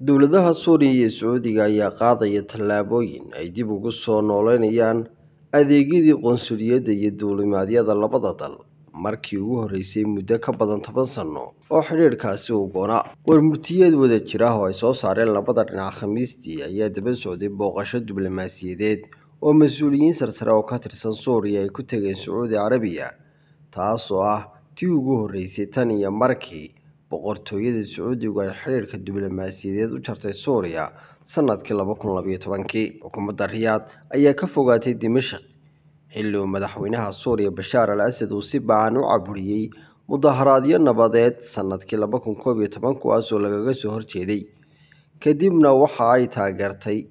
dowladaha suuriya iyo sacuudiga ayaa qaadaya tallaabooyin ay dib ugu soo nooleynayaan adeegyadii qunsuliyadda iyo duulimaadyada labada dal markii ugu horreysay muddo ka badan toban sanno oo xidhiidhkaasi u goona warmurtiyeed wada jirah oo ay soo saareen labada dhinac khamiistii ayaa daba socday booqasho diblomaasiyadeed oo mas-uuliyiin sarsare oo ka tirsan suuriya ay ku tageen sacuudi carabiya taasoo ah tii ugu horreysay tan iyo markii boqortooyada sacuudigu ay xiriirka diblomaasiyadeed u jartay suuriya sanadkii laba kun labayo tobankii xukuumadda riyaad ayaa ka fogaatay dimashik xilli uu madaxweynaha suuriya bashaar al asad uu si bacan u caburiyey mudaharaadyo nabadeed sanadkii laba kun koob iyo toban kuwaasoo lagaga soo horjeeday kadibna waxa ay taageertay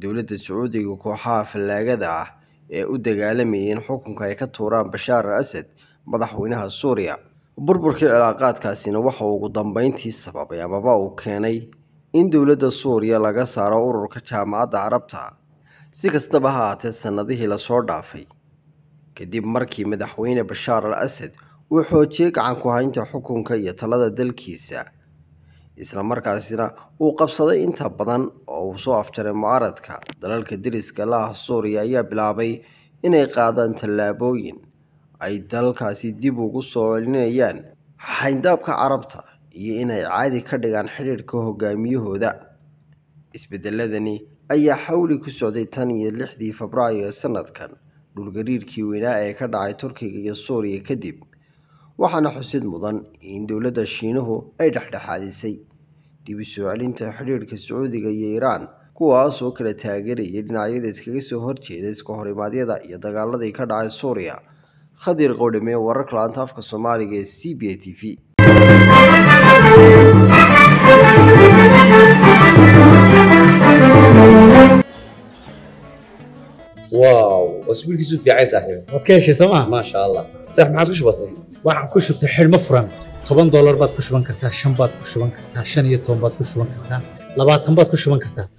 dowladda sacuudiga kooxaha fallaagada ah ee u dagaalamayeen xukunka ay ka tuuraan bashaar al asad madaxweynaha suuriya burburkii cilaaqaadkaasina waxa uu ugu dambeyntii sababay amaba uu keenay in dowladda suuriya laga saaro ururka jaamacadda carabta si kastaba ha haatee sannadihii lasoo dhaafay kadib markii madaxweyne bashaar al asad uu xoojiyey gacan ku haynta xukunka iyo talada dalkiisa isla markaasina uu qabsaday inta badan oo uu soo afjaray mucaaradka dalalka deriska la ah suuriya ayaa bilaabay inay qaadaan tallaabooyin ay dalkaasi dib ugu soo celinayaan xayndaabka carabta iyo inay caadi ka dhigaan xidhiidhka hogaamiyahooda isbedeladani ayaa xawli ku socday tan iyo lixdii febraayo ee sanadkan dhulgariirkii weynaa ee ka dhacay turkiga iyo suuriya kadib waxaana xusid mudan in dowladda shiinuhu ay dhexdhexaadisay dib u soo celinta xidhiidhka sacuudiga iyo iiraan kuwaasoo kala taageerayay dhinacyada iskaga soo horjeeda iska horimaadyada iyo dagaaladii ka dhacay suuriya khadir qoodhime wararka la-aanta afka soomaaliga ee c b a t v واو اسبوعك يسوف يا عيسى صاحبي ما تكيش سما ما شاء الله صح ما عاد كش بسيط waxaan ku shubtay xilmo furan toban doolar baad ku shuban kartaa shan baad ku shuban kartaa shan iyo toban baad ku shuban kartaa labaatan baad ku shuban kartaa